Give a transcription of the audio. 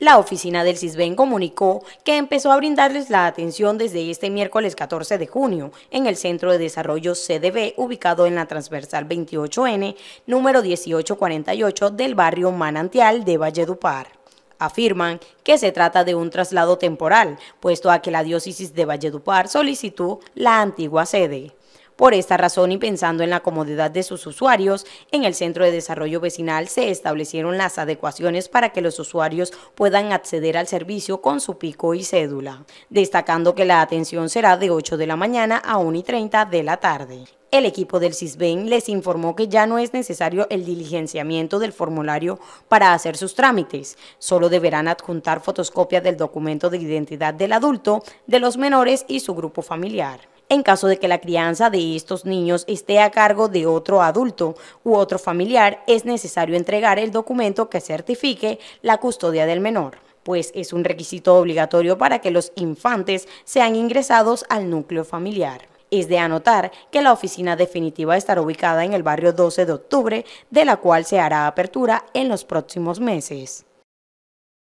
La oficina del CISBEN comunicó que empezó a brindarles la atención desde este miércoles 14 de junio en el Centro de Desarrollo CDB ubicado en la transversal 28N, número 1848 del barrio Manantial de Valledupar afirman que se trata de un traslado temporal, puesto a que la diócesis de Valledupar solicitó la antigua sede. Por esta razón y pensando en la comodidad de sus usuarios, en el Centro de Desarrollo Vecinal se establecieron las adecuaciones para que los usuarios puedan acceder al servicio con su pico y cédula, destacando que la atención será de 8 de la mañana a 1 y 30 de la tarde. El equipo del CISBEN les informó que ya no es necesario el diligenciamiento del formulario para hacer sus trámites. Solo deberán adjuntar fotoscopias del documento de identidad del adulto, de los menores y su grupo familiar en caso de que la crianza de estos niños esté a cargo de otro adulto u otro familiar, es necesario entregar el documento que certifique la custodia del menor pues es un requisito obligatorio para que los infantes sean ingresados al núcleo familiar. Es de anotar que la oficina definitiva estará ubicada en el barrio 12 de octubre, de la cual se hará apertura en los próximos meses.